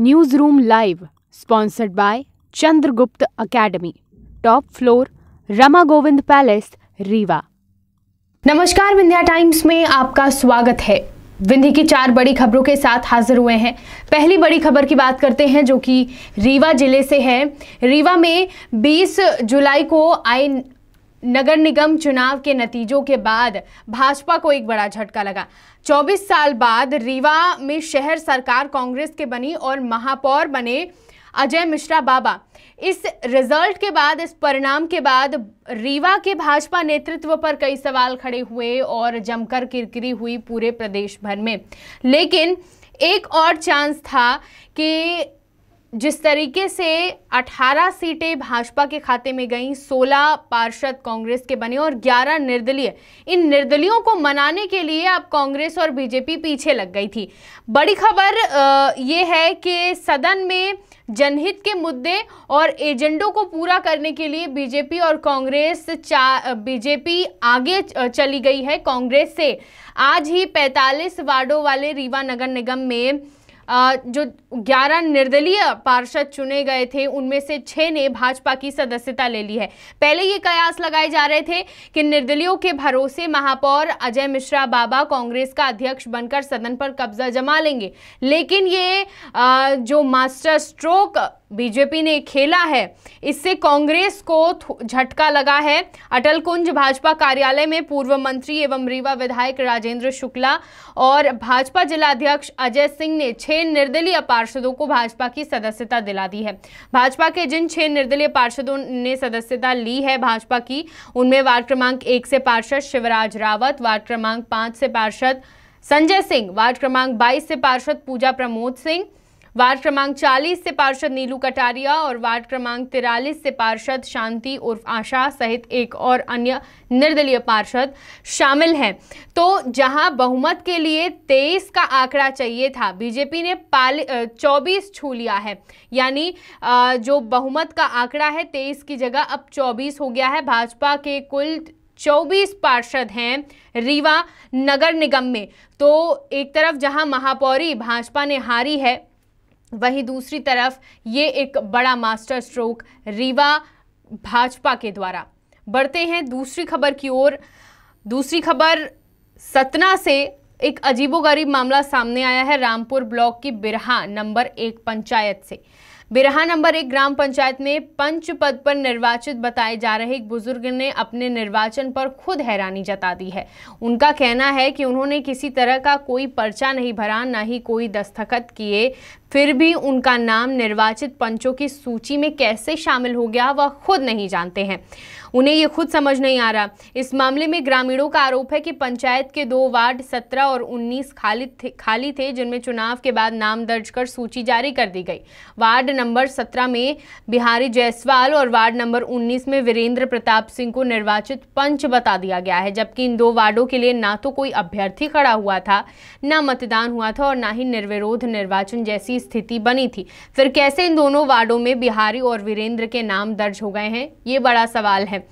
news room live sponsored by Chandragupta academy top floor Rama Govind palace Rewa नमस्कार Vindhya times में आपका स्वागत है विंध्य की चार बड़ी खबरों के साथ हाजिर हुए हैं पहली बड़ी खबर की बात करते हैं जो कि रीवा जिले से है रीवा में 20 जुलाई को आई नगर निगम चुनाव के नतीजों के बाद भाजपा को एक बड़ा झटका लगा 24 साल बाद रीवा में शहर सरकार कांग्रेस के बनी और महापौर बने अजय मिश्रा बाबा इस रिजल्ट के बाद इस परिणाम के बाद रीवा के भाजपा नेतृत्व पर कई सवाल खड़े हुए और जमकर किरकिरी हुई पूरे प्रदेश भर में लेकिन एक और चांस था कि जिस तरीके से 18 सीटें भाजपा के खाते में गईं 16 पार्षद कांग्रेस के बने और 11 निर्दलीय इन निर्दलियों को मनाने के लिए अब कांग्रेस और बीजेपी पीछे लग गई थी बड़ी खबर ये है कि सदन में जनहित के मुद्दे और एजेंडों को पूरा करने के लिए बीजेपी और कांग्रेस चा बीजेपी आगे चली गई है कांग्रेस से आज ही 45 वार्डों वाले रीवा नगर निगम में जो 11 निर्दलीय पार्षद चुने गए थे उनमें से छः ने भाजपा की सदस्यता ले ली है पहले ये कयास लगाए जा रहे थे कि निर्दलियों के भरोसे महापौर अजय मिश्रा बाबा कांग्रेस का अध्यक्ष बनकर सदन पर कब्जा जमा लेंगे लेकिन ये जो मास्टर स्ट्रोक बीजेपी ने खेला है इससे कांग्रेस को झटका लगा है अटल कुंज भाजपा कार्यालय में पूर्व मंत्री एवं रीवा विधायक राजेंद्र शुक्ला और भाजपा जिलाध्यक्ष अजय सिंह ने छह निर्दलीय पार्षदों को भाजपा की सदस्यता दिला दी है भाजपा के जिन छह निर्दलीय पार्षदों ने सदस्यता ली है भाजपा की उनमें वार्ड क्रमांक एक से पार्षद शिवराज रावत वार्ड क्रमांक पांच से पार्षद संजय सिंह वार्ड क्रमांक बाईस से पार्षद पूजा प्रमोद सिंह वार्ड क्रमांक 40 से पार्षद नीलू कटारिया और वार्ड क्रमांक तिरालीस से पार्षद शांति उर्फ आशा सहित एक और अन्य निर्दलीय पार्षद शामिल हैं तो जहां बहुमत के लिए 23 का आंकड़ा चाहिए था बीजेपी ने पाल चौबीस छू लिया है यानी जो बहुमत का आंकड़ा है 23 की जगह अब 24 हो गया है भाजपा के कुल 24 पार्षद हैं रीवा नगर निगम में तो एक तरफ जहां महापौरी भाजपा ने हारी है वहीं दूसरी तरफ ये एक बड़ा मास्टर स्ट्रोक रीवा भाजपा के द्वारा बढ़ते हैं दूसरी खबर की ओर दूसरी खबर सतना से एक अजीबोगरीब मामला सामने आया है रामपुर ब्लॉक की बिरहा नंबर एक पंचायत से बिरहा नंबर एक ग्राम पंचायत में पंच पद पर निर्वाचित बताए जा रहे एक बुजुर्ग ने अपने निर्वाचन पर खुद हैरानी जता दी है उनका कहना है कि उन्होंने किसी तरह का कोई पर्चा नहीं भरा ना ही कोई दस्तखत किए फिर भी उनका नाम निर्वाचित पंचों की सूची में कैसे शामिल हो गया वह खुद नहीं जानते हैं उन्हें ये खुद समझ नहीं आ रहा इस मामले में ग्रामीणों का आरोप है कि पंचायत के दो वार्ड सत्रह और उन्नीस खाली थे खाली थे जिनमें चुनाव के बाद नाम दर्ज कर सूची जारी कर दी गई वार्ड नंबर सत्रह में बिहारी जायसवाल और वार्ड नंबर उन्नीस में वीरेंद्र प्रताप सिंह को निर्वाचित पंच बता दिया गया है जबकि इन दो वार्डों के लिए ना तो कोई अभ्यर्थी खड़ा हुआ था न मतदान हुआ था और ना ही निर्विरोध निर्वाचन जैसी स्थिति बनी थी फिर कैसे इन दोनों वार्डों में बिहारी और वीरेंद्र के नाम दर्ज हो गए हैं ये बड़ा सवाल है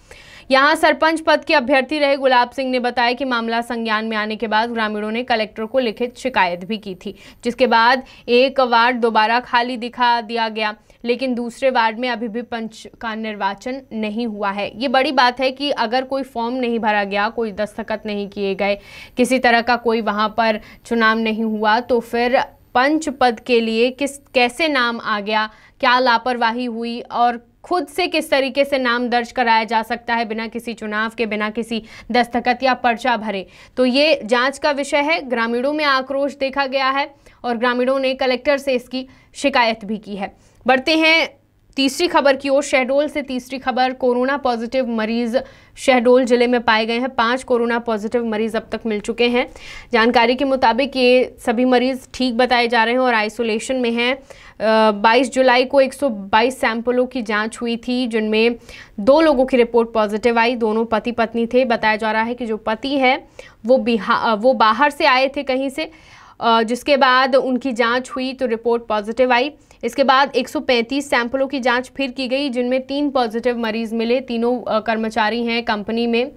यहां सरपंच पद के अभ्यर्थी रहे गुलाब सिंह ने बताया कि मामला संज्ञान में आने के बाद ग्रामीणों ने कलेक्टर को लिखित शिकायत भी की थी जिसके बाद एक वार्ड दोबारा खाली दिखा दिया गया लेकिन दूसरे वार्ड में अभी भी पंच का निर्वाचन नहीं हुआ है ये बड़ी बात है कि अगर कोई फॉर्म नहीं भरा गया कोई दस्तखत नहीं किए गए किसी तरह का कोई वहाँ पर चुनाव नहीं हुआ तो फिर पंच पद के लिए किस कैसे नाम आ गया क्या लापरवाही हुई और खुद से किस तरीके से नाम दर्ज कराया जा सकता है बिना किसी चुनाव के बिना किसी दस्तखत या पर्चा भरे तो ये जांच का विषय है ग्रामीणों में आक्रोश देखा गया है और ग्रामीणों ने कलेक्टर से इसकी शिकायत भी की है बढ़ते हैं तीसरी खबर की ओर शहडोल से तीसरी खबर कोरोना पॉजिटिव मरीज शहडोल जिले में पाए गए हैं पांच कोरोना पॉजिटिव मरीज अब तक मिल चुके हैं जानकारी के मुताबिक ये सभी मरीज ठीक बताए जा रहे हैं और आइसोलेशन में हैं 22 जुलाई को 122 सैंपलों की जांच हुई थी जिनमें दो लोगों की रिपोर्ट पॉजिटिव आई दोनों पति पत्नी थे बताया जा रहा है कि जो पति है वो बिहार वो बाहर से आए थे कहीं से जिसके बाद उनकी जाँच हुई तो रिपोर्ट पॉजिटिव आई इसके बाद 135 सैंपलों की जांच फिर की गई जिनमें तीन पॉजिटिव मरीज मिले तीनों कर्मचारी हैं कंपनी में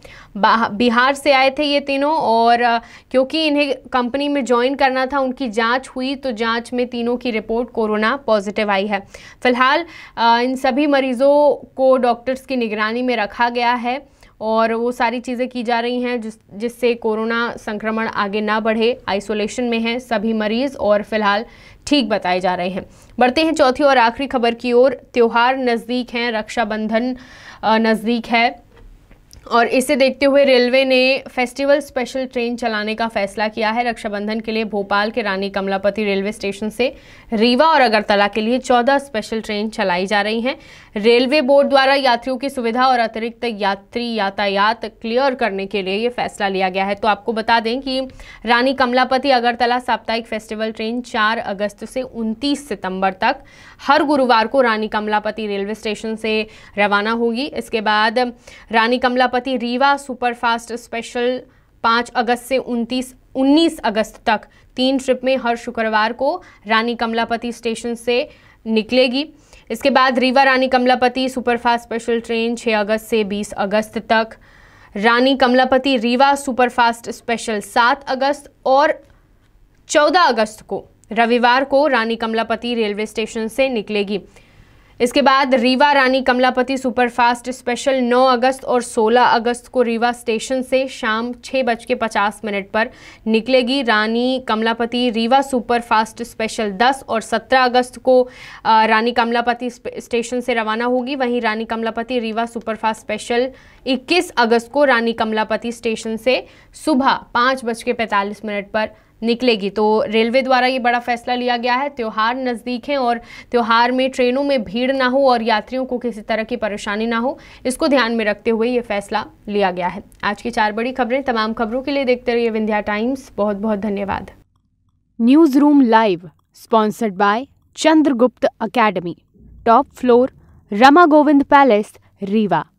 बिहार से आए थे ये तीनों और क्योंकि इन्हें कंपनी में ज्वाइन करना था उनकी जाँच हुई तो जाँच में तीनों की रिपोर्ट कोरोना पॉजिटिव आई है फिलहाल इन सभी मरीजों को डॉक्टर्स की निगरानी में रखा गया है और वो सारी चीज़ें की जा रही हैं जिस जिससे कोरोना संक्रमण आगे ना बढ़े आइसोलेशन में हैं सभी मरीज़ और फिलहाल ठीक बताए जा रहे हैं बढ़ते हैं चौथी और आखिरी खबर की ओर त्यौहार नज़दीक हैं रक्षाबंधन नज़दीक है और इसे देखते हुए रेलवे ने फेस्टिवल स्पेशल ट्रेन चलाने का फैसला किया है रक्षाबंधन के लिए भोपाल के रानी कमलापति रेलवे स्टेशन से रीवा और अगरतला के लिए 14 स्पेशल ट्रेन चलाई जा रही हैं रेलवे बोर्ड द्वारा यात्रियों की सुविधा और अतिरिक्त यात्री यातायात क्लियर करने के लिए ये फैसला लिया गया है तो आपको बता दें कि रानी कमलापति अगरतला साप्ताहिक फेस्टिवल ट्रेन चार अगस्त से उनतीस सितम्बर तक हर गुरुवार को रानी कमलापति रेलवे स्टेशन से रवाना होगी इसके बाद रानी कमलापति प्रजापति रीवा सुपरफास्ट स्पेशल पाँच अगस्त से उनतीस 19 अगस्त तक तीन ट्रिप में हर शुक्रवार को रानी कमलापति स्टेशन से निकलेगी इसके बाद Rewa Rani Kamlapati superfast special train 6 अगस्त से 20 अगस्त तक रानी कमलापति रीवा सुपरफास्ट स्पेशल 7 अगस्त और 14 अगस्त को रविवार को रानी कमलापति रेलवे स्टेशन से निकलेगी इसके बाद रीवा रानी कमलापति सुपरफास्ट स्पेशल 9 अगस्त और 16 अगस्त को रीवा स्टेशन से शाम छः बज के पचास मिनट पर निकलेगी रानी कमलापति रीवा सुपरफास्ट स्पेशल 10 और 17 अगस्त को रानी कमलापति स्टेशन से रवाना होगी वहीं रानी कमलापति रीवा सुपरफास्ट स्पेशल 21 अगस्त को रानी कमलापति स्टेशन से सुबह पाँच बज के पैंतालीस मिनट पर निकलेगी तो रेलवे द्वारा ये बड़ा फैसला लिया गया है त्यौहार नज़दीक हैं और त्यौहार में ट्रेनों में भीड़ ना हो और यात्रियों को किसी तरह की परेशानी ना हो इसको ध्यान में रखते हुए ये फैसला लिया गया है आज की चार बड़ी खबरें तमाम खबरों के लिए देखते रहिए विंध्या टाइम्स बहुत बहुत धन्यवाद news room live sponsored by Chandragupta academy top floor Rama Govind palace Rewa